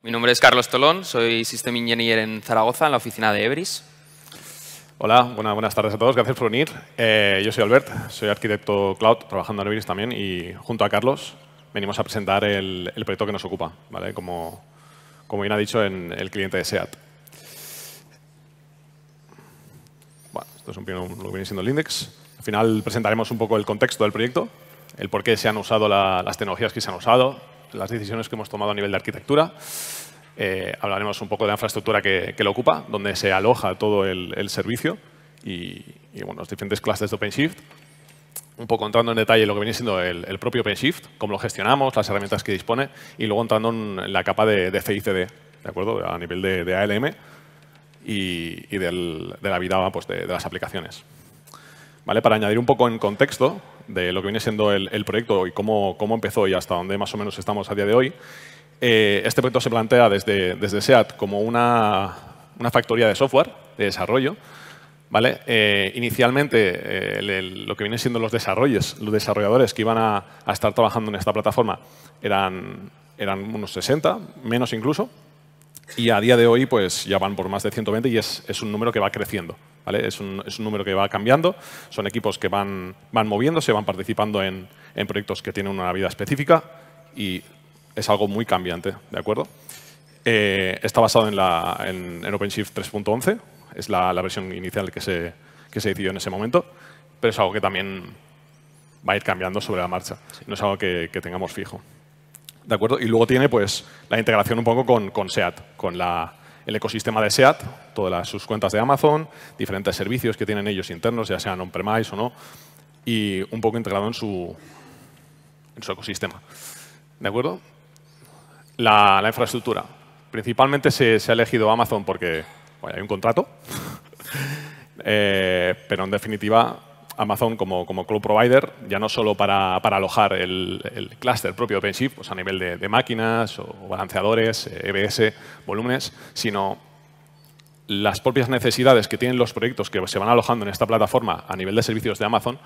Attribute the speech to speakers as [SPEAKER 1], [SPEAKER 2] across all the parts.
[SPEAKER 1] Mi nombre es Carlos Tolón, soy System Engineer en Zaragoza, en la oficina de Ebris.
[SPEAKER 2] Hola, buenas, tardes a todos, gracias por venir. Eh, yo soy Albert, soy arquitecto cloud, trabajando en Ebris también, y junto a Carlos venimos a presentar el, proyecto que nos ocupa, ¿vale? como, bien ha dicho en el cliente de SEAT. esto es un, lo que viene siendo el index. Al final presentaremos un poco el contexto del proyecto, el por qué se han usado las tecnologías que se han usado, las decisiones que hemos tomado a nivel de arquitectura. Eh, hablaremos un poco de la infraestructura que, lo ocupa, donde se aloja todo el, servicio y, los diferentes clases de OpenShift. Un poco entrando en detalle lo que viene siendo el, propio OpenShift, cómo lo gestionamos, las herramientas que dispone y luego entrando en la capa de, de CICD, ¿de acuerdo? A nivel de, ALM y, de la vida pues, de, de las aplicaciones. ¿Vale? Para añadir un poco en contexto, de lo que viene siendo el, el proyecto y cómo, cómo, empezó y hasta dónde más o menos estamos a día de hoy. Eh, este proyecto se plantea desde, desde SEAT como una, una factoría de software, de desarrollo, ¿Vale? Eh, inicialmente, eh, lo que viene siendo los desarrollos, los desarrolladores que iban a, a estar trabajando en esta plataforma eran, eran, unos 60, menos incluso, y a día de hoy pues ya van por más de 120 y es, un número que va creciendo. ¿vale? Es, un, número que va cambiando. Son equipos que van, van moviéndose, van participando en, proyectos que tienen una vida específica y es algo muy cambiante. ¿de acuerdo? Eh, está basado en, la, en, OpenShift 3.11. Es la, versión inicial que se, que se decidió en ese momento. Pero es algo que también va a ir cambiando sobre la marcha. No es algo que tengamos fijo. ¿de acuerdo? Y luego tiene pues, la integración un poco con, con SEAT, con la, el ecosistema de SEAT, todas sus cuentas de Amazon, diferentes servicios que tienen ellos internos, ya sean on-premise o no, y un poco integrado en su, en su ecosistema. ¿De acuerdo? La, infraestructura. Principalmente se, ha elegido Amazon porque hay un contrato, eh, pero en definitiva Amazon como, como cloud provider, ya no solo para, alojar el, el clúster propio de OpenShift, pues a nivel de, máquinas o balanceadores, EBS, eh, e volúmenes, sino las propias necesidades que tienen los proyectos que se van alojando en esta plataforma a nivel de servicios de Amazon,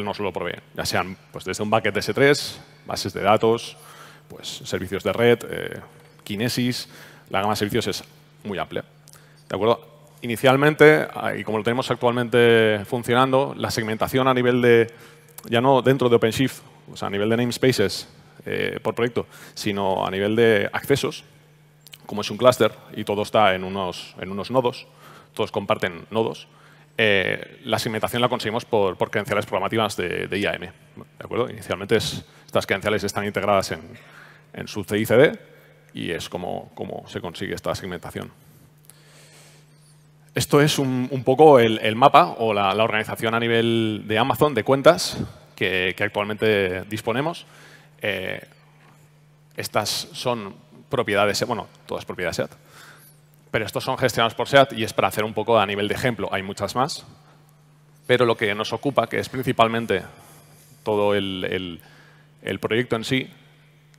[SPEAKER 2] nos lo provee, ya sean pues, desde un bucket de S3, bases de datos, pues, servicios de red, eh, Kinesis, la gama de servicios es muy amplia. ¿De acuerdo? inicialmente, ah, y como lo tenemos actualmente funcionando, la segmentación a nivel de, ya no dentro de OpenShift, o sea, a nivel de namespaces eh, por proyecto, sino a nivel de accesos, como es un clúster y todo está en unos, en unos nodos, todos comparten nodos, eh, la segmentación la conseguimos por, credenciales programativas de, IAM. Inicialmente estas credenciales están integradas en, en su CICD y es como, como se consigue esta segmentación. Esto es un, poco el, mapa o la, organización a nivel de Amazon de cuentas que, actualmente disponemos. Eh, estas son propiedades, bueno, todas propiedades SEAT, pero estos son gestionados por SEAT y es para hacer un poco a nivel de ejemplo. Hay muchas más, pero lo que nos ocupa, que es principalmente todo el, proyecto en sí,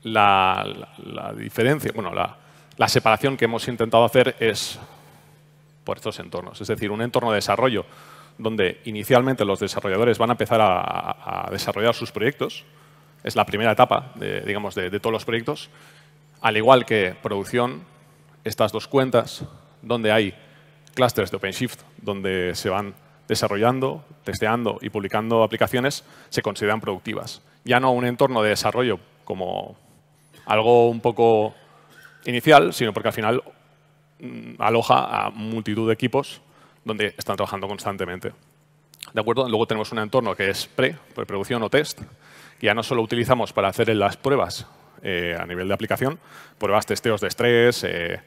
[SPEAKER 2] la diferencia, bueno, la separación que hemos intentado hacer es por estos entornos. Es decir, un entorno de desarrollo donde inicialmente los desarrolladores van a empezar a, desarrollar sus proyectos, es la primera etapa de, digamos, todos los proyectos, al igual que producción, estas dos cuentas, donde hay clusters de OpenShift, donde se van desarrollando, testeando y publicando aplicaciones, se consideran productivas. Ya no un entorno de desarrollo como algo un poco inicial, sino porque al final Mm, aloja a multitud de equipos donde están trabajando constantemente. ¿De acuerdo? Luego tenemos un entorno que es pre, preproducción o test, que ya no solo utilizamos para hacer las pruebas eh, a nivel de aplicación, pruebas, testeos de estrés, eh,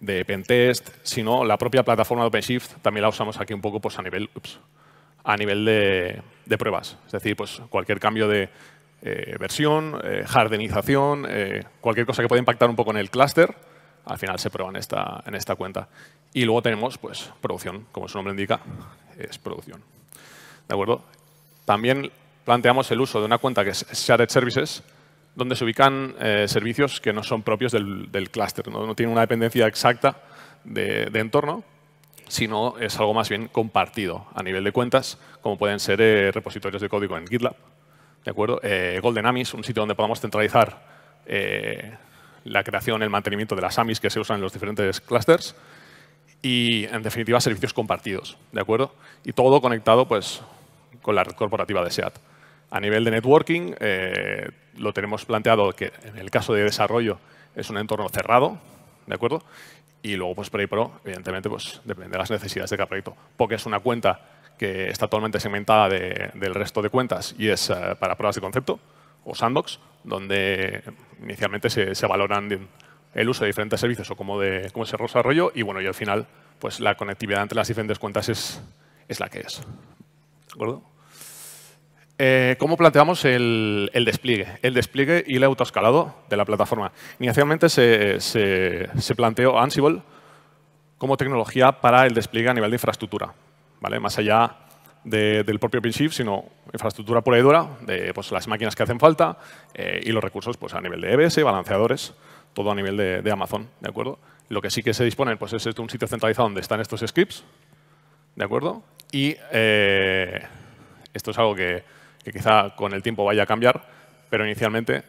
[SPEAKER 2] de pentest, sino la propia plataforma de OpenShift también la usamos aquí un poco pues, a nivel, a nivel de, pruebas. Es decir, pues, cualquier cambio de eh, versión, eh, jardinización, cualquier cosa que pueda impactar un poco en el clúster, al final se prueba en esta, en esta cuenta. Y luego tenemos pues, producción, como su nombre indica, es producción. ¿De acuerdo? También planteamos el uso de una cuenta que es Shared Services, donde se ubican eh, servicios que no son propios del, clúster, ¿no? no tienen una dependencia exacta de, entorno, sino es algo más bien compartido a nivel de cuentas, como pueden ser eh, repositorios de código en GitLab, ¿de acuerdo? Eh, Golden Amis, un sitio donde podamos centralizar la creación, el mantenimiento de las AMIs que se usan en los diferentes clusters y, en definitiva, servicios compartidos, ¿de acuerdo? Y todo conectado pues, con la red corporativa de SEAT. A nivel de networking, eh, lo tenemos planteado que en el caso de desarrollo es un entorno cerrado, ¿de acuerdo? Y luego, pues, Prey Pro, evidentemente, pues, depende de las necesidades de cada proyecto. porque es una cuenta que está totalmente segmentada del resto de cuentas y es eh, para pruebas de concepto o sandbox, donde inicialmente se, valoran el uso de diferentes servicios o cómo, de, cómo se desarrollo y bueno, y al final pues la conectividad entre las diferentes cuentas es, es la que es. ¿De eh, ¿Cómo planteamos el, despliegue? El despliegue y el autoescalado de la plataforma. Inicialmente se, planteó Ansible como tecnología para el despliegue a nivel de infraestructura. ¿vale? Más allá del propio OpenShift, sino infraestructura pura de pues, las máquinas que hacen falta eh, y los recursos pues, a nivel de EBS, balanceadores, todo a nivel de, Amazon. ¿de acuerdo? Lo que sí que se dispone pues, es este, un sitio centralizado donde están estos scripts. ¿de acuerdo? Y eh, esto es algo que quizá con el tiempo vaya a cambiar, pero inicialmente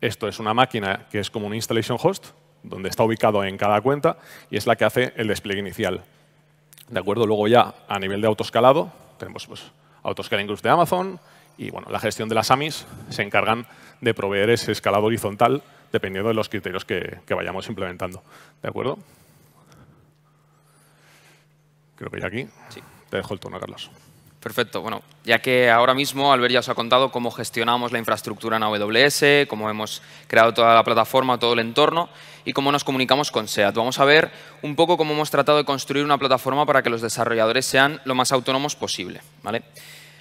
[SPEAKER 2] esto es una máquina que es como un installation host, donde está ubicado en cada cuenta, y es la que hace el despliegue inicial. ¿De acuerdo? Luego ya a nivel de autoescalado tenemos pues, Autoscaling Groups de Amazon y bueno, la gestión de las AMIs se encargan de proveer ese escalado horizontal dependiendo de los criterios que, vayamos implementando. ¿De acuerdo? Creo que ya aquí. Te dejo el turno, Carlos.
[SPEAKER 1] Perfecto. Bueno, ya que ahora mismo Albert ya os ha contado cómo gestionamos la infraestructura en AWS, cómo hemos creado toda la plataforma, todo el entorno y cómo nos comunicamos con SEAT. Vamos a ver un poco cómo hemos tratado de construir una plataforma para que los desarrolladores sean lo más autónomos posible. ¿vale?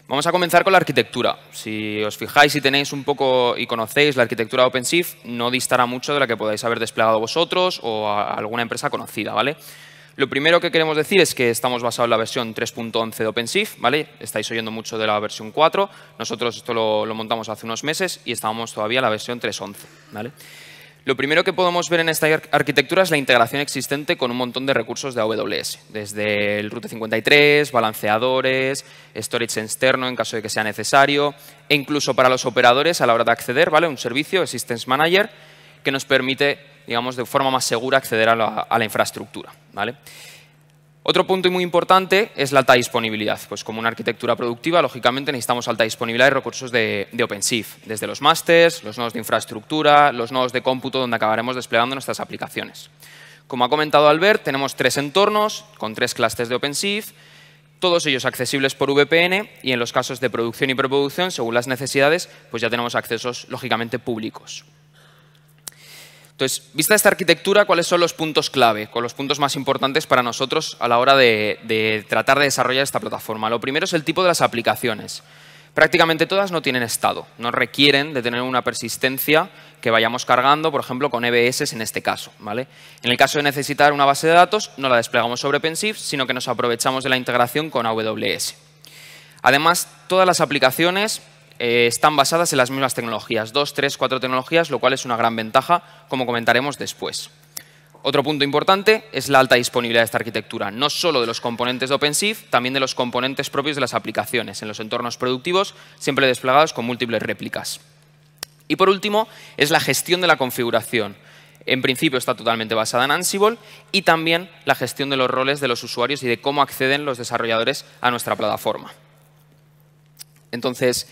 [SPEAKER 1] Vamos a comenzar con la arquitectura. Si os fijáis y tenéis un poco y conocéis la arquitectura OpenShift, no distará mucho de la que podáis haber desplegado vosotros o alguna empresa conocida. ¿vale? Lo primero que queremos decir es que estamos basados en la versión 3.11 de OpenShift, ¿vale? Estáis oyendo mucho de la versión 4. Nosotros esto lo, montamos hace unos meses y estábamos todavía en la versión 3.11, ¿vale? Lo primero que podemos ver en esta arquitectura es la integración existente con un montón de recursos de AWS, desde el Route 53, balanceadores, storage externo en caso de que sea necesario, e incluso para los operadores a la hora de acceder, ¿vale? Un servicio, existence Manager, que nos permite digamos, de forma más segura acceder a la, infraestructura. ¿vale? Otro punto muy importante es la alta disponibilidad. Pues como una arquitectura productiva, lógicamente necesitamos alta disponibilidad de recursos de, de OpenShift, desde los másters, los nodos de infraestructura, los nodos de cómputo donde acabaremos desplegando nuestras aplicaciones. Como ha comentado Albert, tenemos tres entornos con tres clústeres de OpenShift, todos ellos accesibles por VPN y en los casos de producción y preproducción, según las necesidades, pues ya tenemos accesos lógicamente públicos. Entonces, vista esta arquitectura, ¿cuáles son los puntos clave, con los puntos más importantes para nosotros a la hora de, tratar de desarrollar esta plataforma? Lo primero es el tipo de las aplicaciones. Prácticamente todas no tienen estado, no requieren de tener una persistencia que vayamos cargando, por ejemplo, con EBS en este caso. ¿vale? En el caso de necesitar una base de datos, no la desplegamos sobre Pensiv, sino que nos aprovechamos de la integración con AWS. Además, todas las aplicaciones eh, están basadas en las mismas tecnologías, dos, tres, cuatro tecnologías, lo cual es una gran ventaja, como comentaremos después. Otro punto importante es la alta disponibilidad de esta arquitectura, no solo de los componentes de OpenShift, también de los componentes propios de las aplicaciones en los entornos productivos, siempre desplegados con múltiples réplicas. Y por último, es la gestión de la configuración. En principio está totalmente basada en Ansible y también la gestión de los roles de los usuarios y de cómo acceden los desarrolladores a nuestra plataforma. Entonces,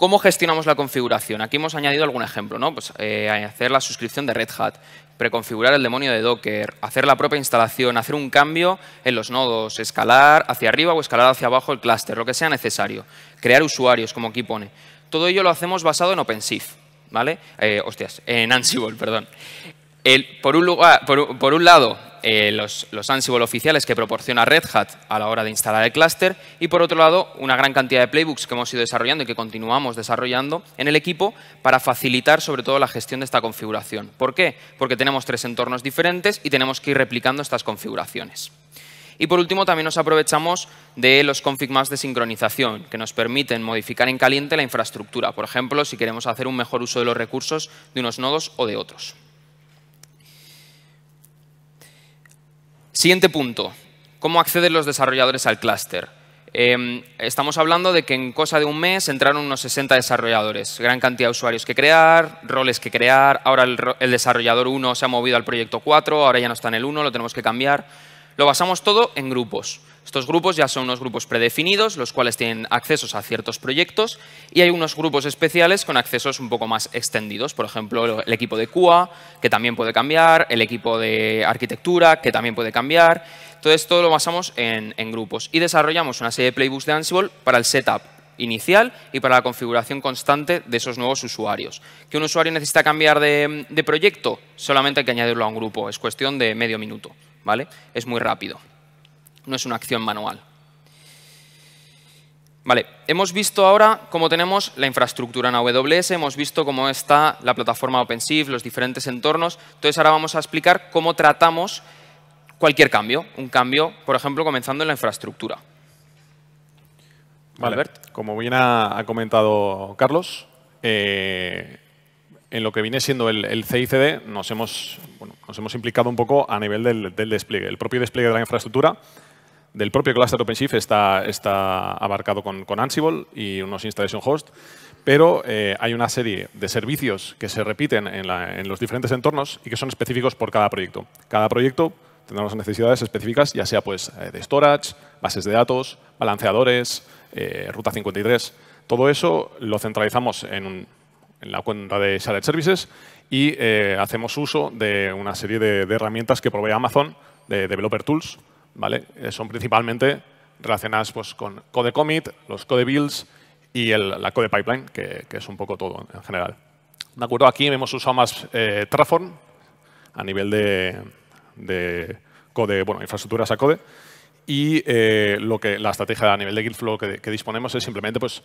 [SPEAKER 1] ¿Cómo gestionamos la configuración? Aquí hemos añadido algún ejemplo, ¿no? Pues, eh, hacer la suscripción de Red Hat, preconfigurar el demonio de Docker, hacer la propia instalación, hacer un cambio en los nodos, escalar hacia arriba o escalar hacia abajo el clúster, lo que sea necesario, crear usuarios, como aquí pone. Todo ello lo hacemos basado en OpenShift, ¿vale? Eh, hostias, en Ansible, perdón. Ah, por, un lado, eh, los, Ansible oficiales que proporciona Red Hat a la hora de instalar el clúster y, por otro lado, una gran cantidad de playbooks que hemos ido desarrollando y que continuamos desarrollando en el equipo para facilitar, sobre todo, la gestión de esta configuración. ¿Por qué? Porque tenemos tres entornos diferentes y tenemos que ir replicando estas configuraciones. Y por último, también nos aprovechamos de los config maps de sincronización, que nos permiten modificar en caliente la infraestructura. Por ejemplo, si queremos hacer un mejor uso de los recursos de unos nodos o de otros. Siguiente punto, ¿cómo acceden los desarrolladores al clúster? Em, estamos hablando de que en cosa de un mes entraron unos 60 desarrolladores, gran cantidad de usuarios que crear, roles que crear, ahora el, el desarrollador 1 se ha movido al proyecto 4, ahora ya no está en el 1, lo tenemos que cambiar. Lo basamos todo en grupos. Estos grupos ya son unos grupos predefinidos, los cuales tienen accesos a ciertos proyectos y hay unos grupos especiales con accesos un poco más extendidos. Por ejemplo, el equipo de QA, que también puede cambiar, el equipo de arquitectura, que también puede cambiar. Todo esto lo basamos en, grupos y desarrollamos una serie de playbooks de Ansible para el setup inicial y para la configuración constante de esos nuevos usuarios. Que un usuario necesita cambiar de proyecto, solamente hay que añadirlo a un grupo. Es cuestión de medio minuto. ¿vale? Es muy rápido, no es una acción manual. Vale, hemos visto ahora cómo tenemos la infraestructura en AWS, hemos visto cómo está la plataforma OpenShift, los diferentes entornos. Entonces, ahora vamos a explicar cómo tratamos cualquier cambio. Un cambio, por ejemplo, comenzando en la infraestructura.
[SPEAKER 2] Vale. Como bien ha, comentado Carlos, eh, en lo que viene siendo el, CICD nos hemos nos hemos implicado un poco a nivel del, despliegue. El propio despliegue de la infraestructura del propio cluster OpenShift está, abarcado con, Ansible y unos installation host, pero eh, hay una serie de servicios que se repiten en, los diferentes entornos y que son específicos por cada proyecto. Cada proyecto tendrá unas necesidades específicas, ya sea pues, eh, de storage, bases de datos, balanceadores, eh, ruta 53. Todo eso lo centralizamos en un en la cuenta de Shared Services y eh, hacemos uso de una serie de, herramientas que provee Amazon de Developer Tools. ¿vale? Eh, son principalmente relacionadas pues, con Code Commit, los Code Builds y la Code Pipeline, que, es un poco todo en general. De acuerdo, aquí hemos usado más eh, Traform a nivel de, code, bueno, infraestructuras a code. Y eh, la estrategia a nivel de Gitflow que, disponemos es simplemente pues,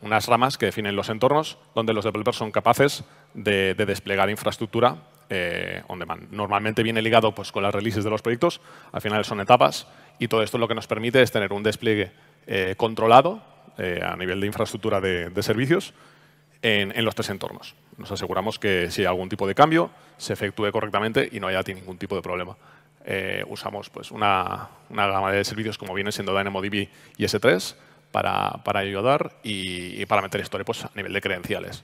[SPEAKER 2] unas ramas que definen los entornos donde los developers son capaces de, desplegar infraestructura eh, on demand. Normalmente viene ligado pues, con las releases de los proyectos, al final son etapas y todo esto lo que nos permite es tener un despliegue eh, controlado a nivel de infraestructura de, servicios en, los tres entornos. Nos aseguramos que si hay algún tipo de cambio, se efectúe correctamente y no haya ningún tipo de problema. Eh, usamos pues, una, gama de servicios como viene siendo DynamoDB y S3 para, ayudar y, para meter historia
[SPEAKER 1] pues, a nivel de credenciales.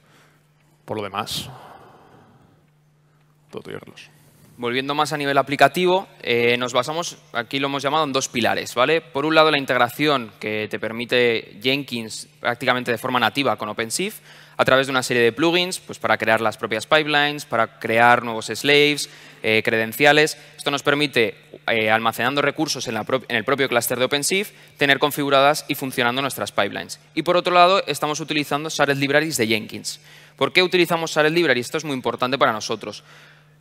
[SPEAKER 1] Por lo demás, todo Volviendo más a nivel aplicativo, eh, nos basamos, aquí lo hemos llamado, en dos pilares. ¿vale? Por un lado, la integración que te permite Jenkins prácticamente de forma nativa con OpenShift, a través de una serie de plugins pues para crear las propias pipelines, para crear nuevos slaves, eh, credenciales. Esto nos permite, eh, almacenando recursos en, en el propio clúster de OpenShift, tener configuradas y funcionando nuestras pipelines. Y por otro lado, estamos utilizando Shared Libraries de Jenkins. ¿Por qué utilizamos Shared Libraries? Esto es muy importante para nosotros.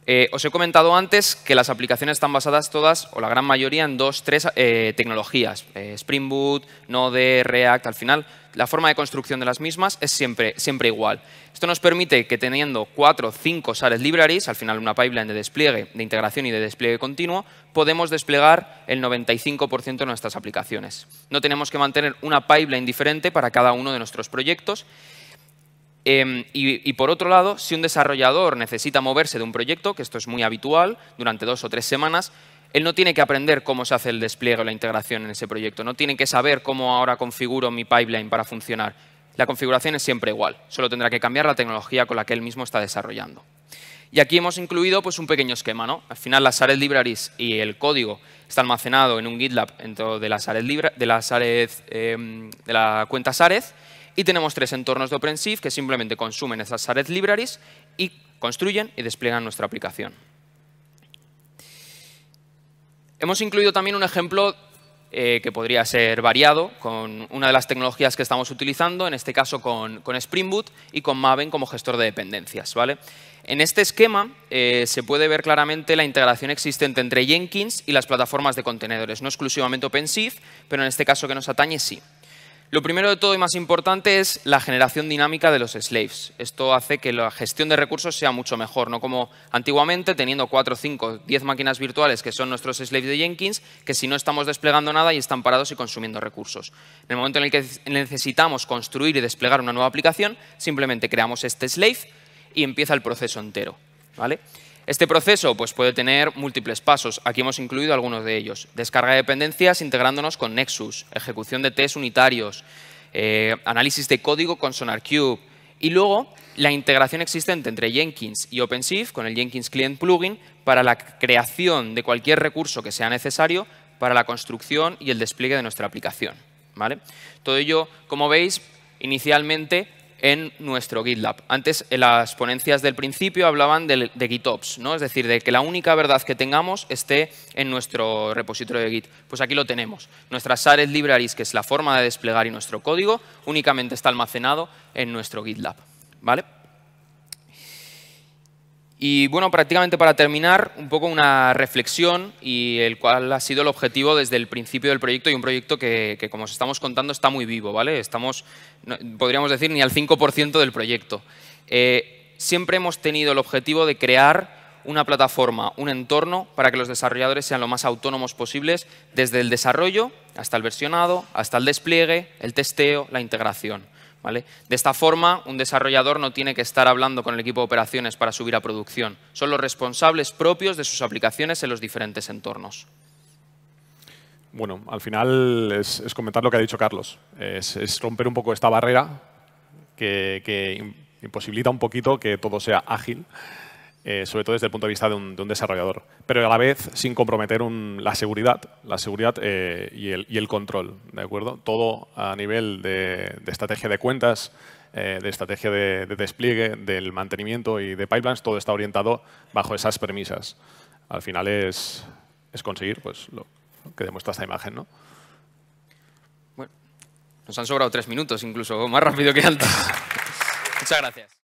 [SPEAKER 1] Eh, os he comentado antes que las aplicaciones están basadas todas, o la gran mayoría, en dos, tres eh, tecnologías. Eh, Spring Boot, Node, React, al final, la forma de construcción de las mismas es siempre, siempre igual. Esto nos permite que teniendo cuatro o cinco SARES Libraries, al final una pipeline de despliegue, de integración y de despliegue continuo, podemos desplegar el 95% de nuestras aplicaciones. No tenemos que mantener una pipeline diferente para cada uno de nuestros proyectos Em, y, por otro lado, si un desarrollador necesita moverse de un proyecto, que esto es muy habitual, durante dos o tres semanas, él no tiene que aprender cómo se hace el despliegue o la integración en ese proyecto, no tiene que saber cómo ahora configuro mi pipeline para funcionar. La configuración es siempre igual, solo tendrá que cambiar la tecnología con la que él mismo está desarrollando. Y aquí hemos incluido pues, un pequeño esquema. ¿no? Al final, las Ares Libraries y el código está almacenado en un GitLab dentro de, de, la em, de la cuenta Sarez y tenemos tres entornos de OpenShift que simplemente consumen esas SARET Libraries y construyen y despliegan nuestra aplicación. Hemos incluido también un ejemplo eh, que podría ser variado con una de las tecnologías que estamos utilizando, en este caso con, con Spring Boot y con Maven como gestor de dependencias. En este esquema eh, se puede ver claramente la integración existente entre Jenkins y las plataformas de contenedores, no exclusivamente OpenShift, pero en este caso que nos atañe sí. Lo primero de todo y más importante es la generación dinámica de los slaves. Esto hace que la gestión de recursos sea mucho mejor, no como antiguamente teniendo 4, 5, 10 máquinas virtuales que son nuestros slaves de Jenkins, que si no estamos desplegando nada y están parados y consumiendo recursos. En el momento en el que necesitamos construir y desplegar una nueva aplicación, simplemente creamos este slave y empieza el proceso entero. ¿vale? Este proceso pues, puede tener múltiples pasos. Aquí hemos incluido algunos de ellos. Descarga de dependencias integrándonos con Nexus, ejecución de tests unitarios, eh, análisis de código con SonarQube y luego la integración existente entre Jenkins y OpenShift con el Jenkins Client Plugin para la creación de cualquier recurso que sea necesario para la construcción y el despliegue de nuestra aplicación. ¿vale? Todo ello, como veis, inicialmente en nuestro GitLab. Antes, en eh, las ponencias del principio hablaban de, GitOps, ¿no? es decir, de que la única verdad que tengamos esté en nuestro repositorio de Git. Pues aquí lo tenemos. Nuestra shared libraries, que es la forma de desplegar y nuestro código, únicamente está almacenado en nuestro GitLab. ¿Vale? Y bueno, prácticamente para terminar, un poco una reflexión y el cual ha sido el objetivo desde el principio del proyecto y un proyecto que, como os estamos contando, está muy vivo, ¿vale? Estamos, podríamos decir, ni al 5% del proyecto. Eh, siempre hemos tenido el objetivo de crear una plataforma, un entorno para que los desarrolladores sean lo más autónomos posibles desde el desarrollo hasta el versionado, hasta el despliegue, el testeo, la integración. De esta forma, un desarrollador no tiene que estar hablando con el equipo de operaciones para subir a producción. Son los responsables propios de sus aplicaciones en los diferentes entornos.
[SPEAKER 2] Bueno, al final es, comentar lo que ha dicho Carlos. Es, romper un poco esta barrera que, que imposibilita un poquito que todo sea ágil eh, sobre todo desde el punto de vista de un, desarrollador, pero a la vez sin comprometer la seguridad, la seguridad eh, y, el, control, ¿de acuerdo? Todo a nivel de, estrategia de cuentas, eh, de estrategia de, despliegue, del mantenimiento y de pipelines, todo está orientado bajo esas premisas. Al final es, conseguir pues, lo, que demuestra esta imagen, ¿no?
[SPEAKER 1] Bueno, nos han sobrado tres minutos incluso, más rápido que antes. Muchas gracias.